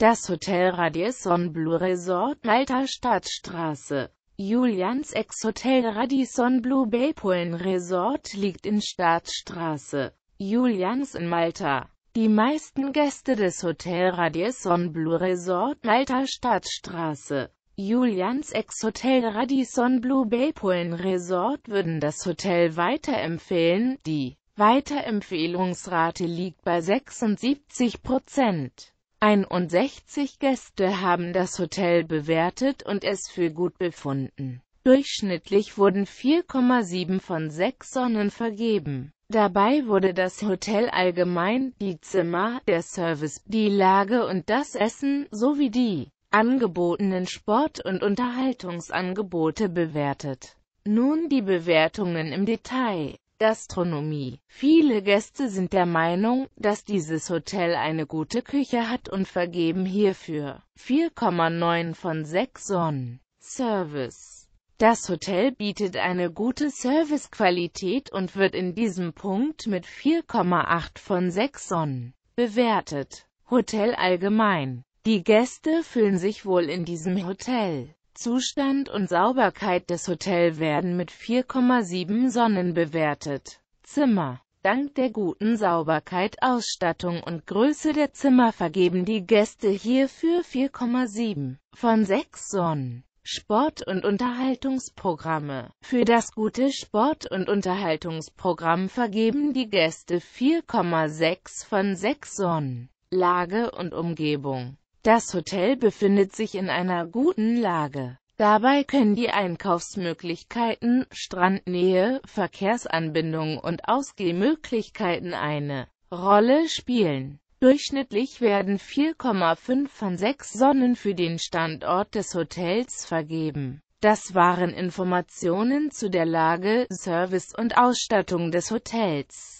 Das Hotel Radisson Blue Resort Malta Stadtstraße. Julians Ex-Hotel Radisson Blue Bay Polen Resort liegt in Stadtstraße. Julians in Malta. Die meisten Gäste des Hotel Radisson Blue Resort Malta Stadtstraße. Julians Ex-Hotel Radisson Blue Bay Polen Resort würden das Hotel weiterempfehlen. Die Weiterempfehlungsrate liegt bei 76 Prozent. 61 Gäste haben das Hotel bewertet und es für gut befunden. Durchschnittlich wurden 4,7 von 6 Sonnen vergeben. Dabei wurde das Hotel allgemein, die Zimmer, der Service, die Lage und das Essen, sowie die angebotenen Sport- und Unterhaltungsangebote bewertet. Nun die Bewertungen im Detail. Gastronomie. Viele Gäste sind der Meinung, dass dieses Hotel eine gute Küche hat und vergeben hierfür 4,9 von 6 Sonnen. Service Das Hotel bietet eine gute Servicequalität und wird in diesem Punkt mit 4,8 von 6 Sonnen bewertet. Hotel allgemein Die Gäste fühlen sich wohl in diesem Hotel. Zustand und Sauberkeit des Hotels werden mit 4,7 Sonnen bewertet. Zimmer Dank der guten Sauberkeit, Ausstattung und Größe der Zimmer vergeben die Gäste hierfür 4,7 von 6 Sonnen. Sport- und Unterhaltungsprogramme Für das gute Sport- und Unterhaltungsprogramm vergeben die Gäste 4,6 von 6 Sonnen. Lage und Umgebung das Hotel befindet sich in einer guten Lage. Dabei können die Einkaufsmöglichkeiten, Strandnähe, Verkehrsanbindungen und Ausgehmöglichkeiten eine Rolle spielen. Durchschnittlich werden 4,5 von 6 Sonnen für den Standort des Hotels vergeben. Das waren Informationen zu der Lage, Service und Ausstattung des Hotels.